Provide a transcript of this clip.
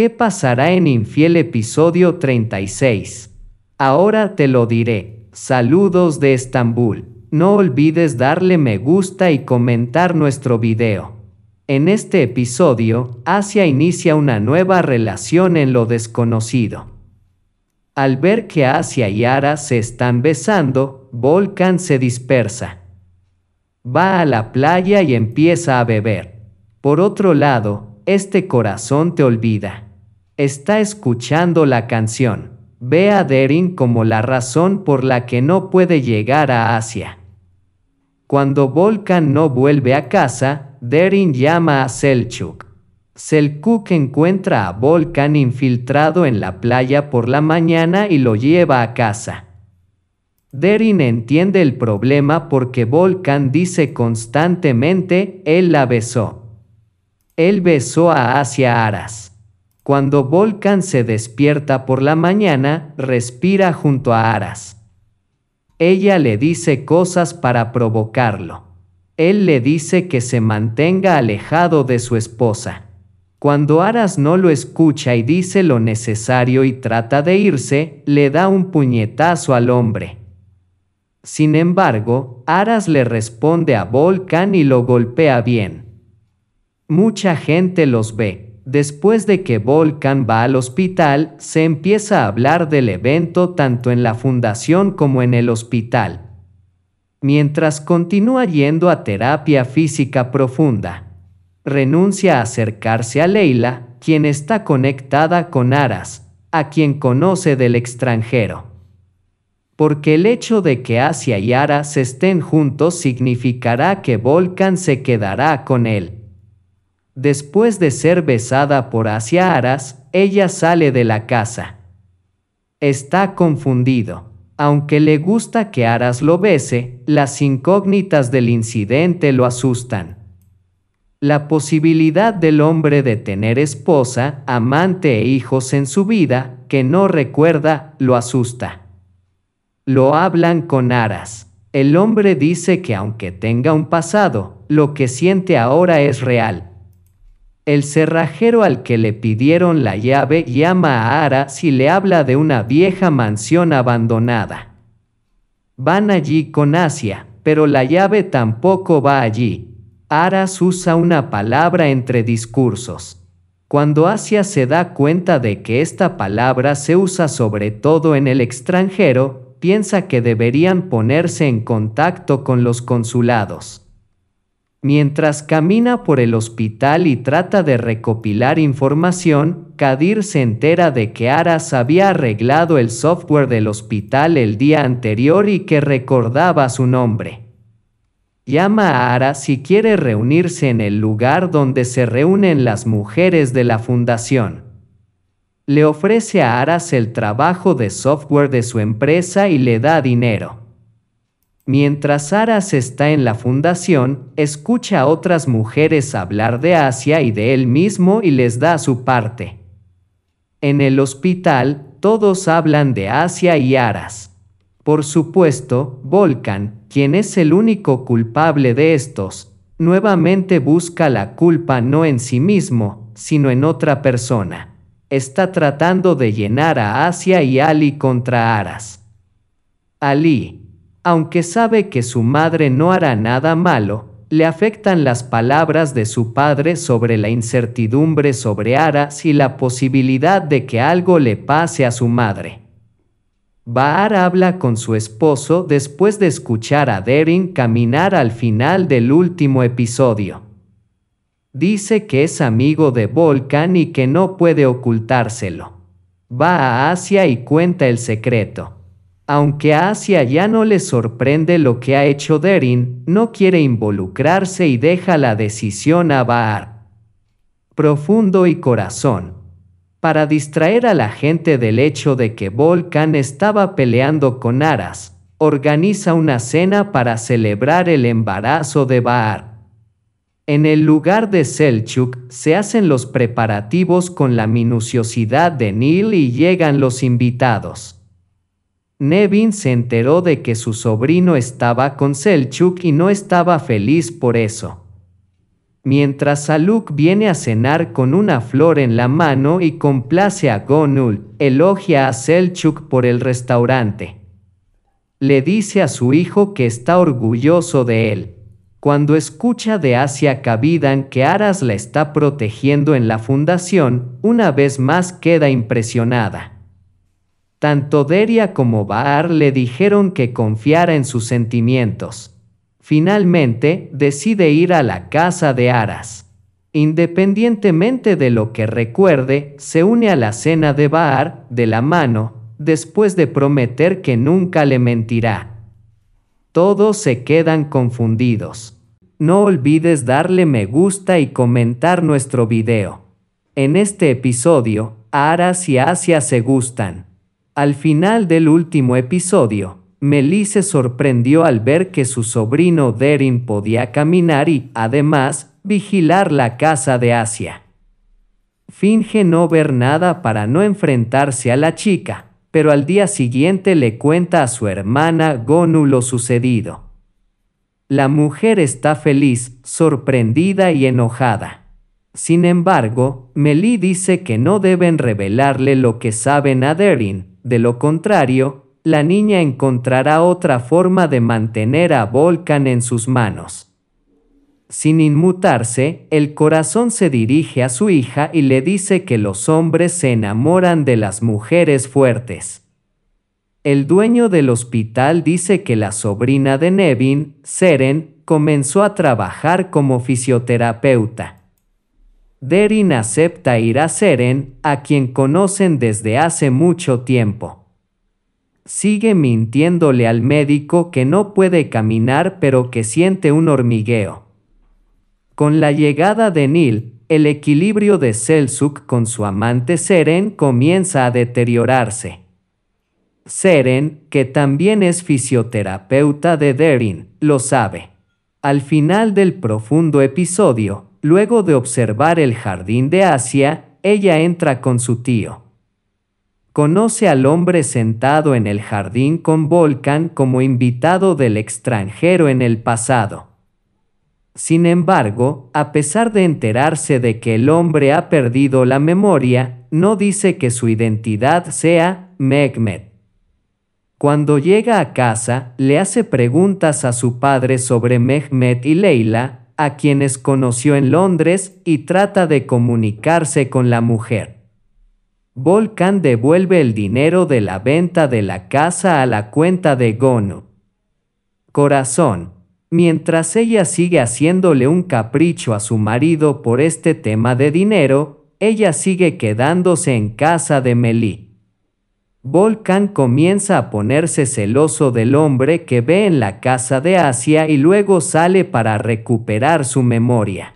¿Qué pasará en Infiel episodio 36? Ahora te lo diré. Saludos de Estambul. No olvides darle me gusta y comentar nuestro video. En este episodio, Asia inicia una nueva relación en lo desconocido. Al ver que Asia y Ara se están besando, Volkan se dispersa. Va a la playa y empieza a beber. Por otro lado, este corazón te olvida está escuchando la canción. Ve a Derin como la razón por la que no puede llegar a Asia. Cuando Volkan no vuelve a casa, Derin llama a Selchuk. Selchuk encuentra a Volkan infiltrado en la playa por la mañana y lo lleva a casa. Derin entiende el problema porque Volkan dice constantemente, él la besó. Él besó a Asia Aras. Cuando Volcan se despierta por la mañana, respira junto a Aras. Ella le dice cosas para provocarlo. Él le dice que se mantenga alejado de su esposa. Cuando Aras no lo escucha y dice lo necesario y trata de irse, le da un puñetazo al hombre. Sin embargo, Aras le responde a Volcan y lo golpea bien. Mucha gente los ve. Después de que Volcan va al hospital, se empieza a hablar del evento tanto en la fundación como en el hospital. Mientras continúa yendo a terapia física profunda, renuncia a acercarse a Leila, quien está conectada con Aras, a quien conoce del extranjero. Porque el hecho de que Asia y Aras estén juntos significará que Volcan se quedará con él. Después de ser besada por Asia Aras, ella sale de la casa. Está confundido. Aunque le gusta que Aras lo bese, las incógnitas del incidente lo asustan. La posibilidad del hombre de tener esposa, amante e hijos en su vida, que no recuerda, lo asusta. Lo hablan con Aras. El hombre dice que aunque tenga un pasado, lo que siente ahora es real. El cerrajero al que le pidieron la llave llama a Ara si le habla de una vieja mansión abandonada. Van allí con Asia, pero la llave tampoco va allí. Aras usa una palabra entre discursos. Cuando Asia se da cuenta de que esta palabra se usa sobre todo en el extranjero, piensa que deberían ponerse en contacto con los consulados. Mientras camina por el hospital y trata de recopilar información, Kadir se entera de que Aras había arreglado el software del hospital el día anterior y que recordaba su nombre. Llama a Aras y quiere reunirse en el lugar donde se reúnen las mujeres de la fundación. Le ofrece a Aras el trabajo de software de su empresa y le da dinero. Mientras Aras está en la fundación, escucha a otras mujeres hablar de Asia y de él mismo y les da su parte. En el hospital, todos hablan de Asia y Aras. Por supuesto, Volcan, quien es el único culpable de estos, nuevamente busca la culpa no en sí mismo, sino en otra persona. Está tratando de llenar a Asia y Ali contra Aras. Ali, aunque sabe que su madre no hará nada malo, le afectan las palabras de su padre sobre la incertidumbre sobre Ara y la posibilidad de que algo le pase a su madre. Baar habla con su esposo después de escuchar a Derin caminar al final del último episodio. Dice que es amigo de Volcan y que no puede ocultárselo. Va a Asia y cuenta el secreto. Aunque a Asia ya no le sorprende lo que ha hecho Derin, no quiere involucrarse y deja la decisión a Baar. Profundo y corazón. Para distraer a la gente del hecho de que Volkan estaba peleando con Aras, organiza una cena para celebrar el embarazo de Baar. En el lugar de Selchuk se hacen los preparativos con la minuciosidad de Neil y llegan los invitados. Nevin se enteró de que su sobrino estaba con Selchuk y no estaba feliz por eso. Mientras Saluk viene a cenar con una flor en la mano y complace a Gonul, elogia a Selchuk por el restaurante. Le dice a su hijo que está orgulloso de él. Cuando escucha de Asia Kavidan que Aras la está protegiendo en la fundación, una vez más queda impresionada. Tanto Deria como Baar le dijeron que confiara en sus sentimientos. Finalmente, decide ir a la casa de Aras. Independientemente de lo que recuerde, se une a la cena de Baar, de la mano, después de prometer que nunca le mentirá. Todos se quedan confundidos. No olvides darle me gusta y comentar nuestro video. En este episodio, Aras y Asia se gustan. Al final del último episodio, Melly se sorprendió al ver que su sobrino Derin podía caminar y, además, vigilar la casa de Asia. Finge no ver nada para no enfrentarse a la chica, pero al día siguiente le cuenta a su hermana Gonu lo sucedido. La mujer está feliz, sorprendida y enojada. Sin embargo, Melly dice que no deben revelarle lo que saben a Derin, de lo contrario, la niña encontrará otra forma de mantener a Volcan en sus manos. Sin inmutarse, el corazón se dirige a su hija y le dice que los hombres se enamoran de las mujeres fuertes. El dueño del hospital dice que la sobrina de Nevin, Seren, comenzó a trabajar como fisioterapeuta. Derin acepta ir a Seren, a quien conocen desde hace mucho tiempo. Sigue mintiéndole al médico que no puede caminar pero que siente un hormigueo. Con la llegada de Neil, el equilibrio de Selzuk con su amante Seren comienza a deteriorarse. Seren, que también es fisioterapeuta de Derin, lo sabe. Al final del profundo episodio, luego de observar el jardín de Asia, ella entra con su tío. Conoce al hombre sentado en el jardín con Volcan como invitado del extranjero en el pasado. Sin embargo, a pesar de enterarse de que el hombre ha perdido la memoria, no dice que su identidad sea Mehmet. Cuando llega a casa, le hace preguntas a su padre sobre Mehmet y Leila, a quienes conoció en Londres y trata de comunicarse con la mujer. Volcan devuelve el dinero de la venta de la casa a la cuenta de Gono. Corazón. Mientras ella sigue haciéndole un capricho a su marido por este tema de dinero, ella sigue quedándose en casa de Melie. Volcan comienza a ponerse celoso del hombre que ve en la casa de Asia y luego sale para recuperar su memoria.